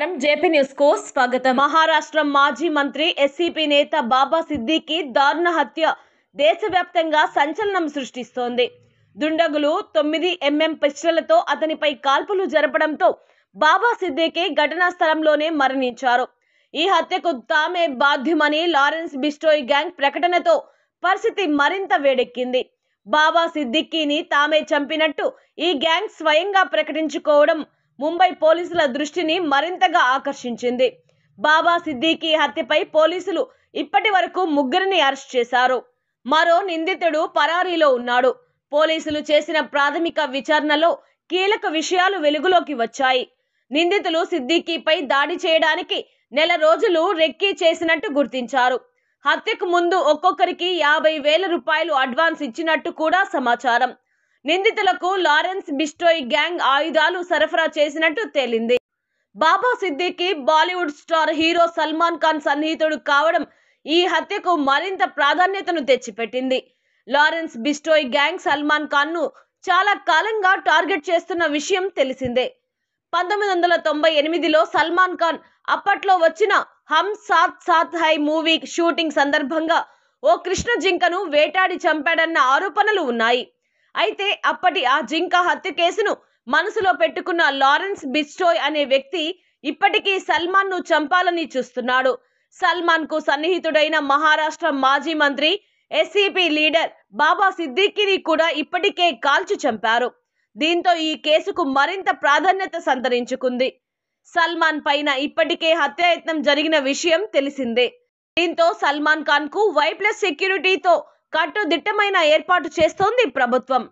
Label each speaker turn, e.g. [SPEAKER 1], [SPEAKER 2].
[SPEAKER 1] నమస్కారం JP news కు స్వాగతం మహారాష్ట్ర మాజీ మంత్రి ఎస్సీపీ నేత బాబా సిద్దికి దారుణ హత్య దేశవ్యాప్తంగా సంచలనం సృష్టిస్తోంది దుండగులు తొమ్మిది ఎంఎం పిస్టళ్లతో అతనిపై కాల్పులు జరపడంతో బాబా సిద్దికి ఘటనా స్థలంలోనే మరణించారు ఈ హత్యకు తామే బాధ్యమని లారెన్స్ బిస్టోయ్ గ్యాంగ్ ప్రకటనతో పరిస్థితి మరింత వేడెక్కింది బాబా సిద్దిక్కీని తామే చంపినట్టు ఈ గ్యాంగ్ స్వయంగా ప్రకటించుకోవడం ముంబై పోలీసుల దృష్టిని మరింతగా ఆకర్షించింది బాబా సిద్దికి హత్యపై పోలీసులు ఇప్పటి వరకు ముగ్గురిని అరెస్ట్ చేశారు మరో నిందితుడు పరారీలో ఉన్నాడు పోలీసులు చేసిన ప్రాథమిక విచారణలో కీలక విషయాలు వెలుగులోకి వచ్చాయి నిందితులు సిద్దికీపై దాడి చేయడానికి నెల రోజులు రెక్కీ చేసినట్టు గుర్తించారు హత్యకు ముందు ఒక్కొక్కరికి యాభై వేల రూపాయలు అడ్వాన్స్ ఇచ్చినట్టు కూడా సమాచారం నిందితులకు లారెన్స్ బిస్టోయ్ గ్యాంగ్ ఆయుధాలు సరఫరా చేసినట్టు తేలింది బాబా సిద్దికి బాలీవుడ్ స్టార్ హీరో సల్మాన్ ఖాన్ సన్నిహితుడు కావడం ఈ హత్యకు మరింత ప్రాధాన్యతను తెచ్చిపెట్టింది లారెన్స్ బిస్టోయ్ గ్యాంగ్ సల్మాన్ ఖాన్ ను చాలా కాలంగా టార్గెట్ చేస్తున్న విషయం తెలిసిందే పంతొమ్మిది వందల తొంభై ఎనిమిదిలో సల్మాన్ ఖాన్ అప్పట్లో వచ్చిన హమ్ సాత్ సాత్ హై మూవీ షూటింగ్ సందర్భంగా ఓ కృష్ణ జింకను వేటాడి చంపాడన్న ఆరోపణలు ఉన్నాయి అయితే అప్పటి ఆ జింక హత్య కేసును మనసులో పెట్టుకున్న లారెన్స్ బిస్టోయ్ అనే వ్యక్తి ఇప్పటికీ సల్మాన్ ను చంపాలని చూస్తున్నాడు సల్మాన్ కు సన్నిహితుడైన మహారాష్ట్ర మాజీ మంత్రి ఎస్సీపీ e లీడర్ బాబా సిద్దికిని కూడా ఇప్పటికే కాల్చి చంపారు దీంతో ఈ కేసుకు మరింత ప్రాధాన్యత సంతరించుకుంది సల్మాన్ పైన ఇప్పటికే హత్యాయత్నం జరిగిన విషయం తెలిసిందే దీంతో సల్మాన్ ఖాన్ కు వై ప్లస్ సెక్యూరిటీతో కట్టుదిట్టమైన ఏర్పాటు చేస్తోంది ప్రభుత్వం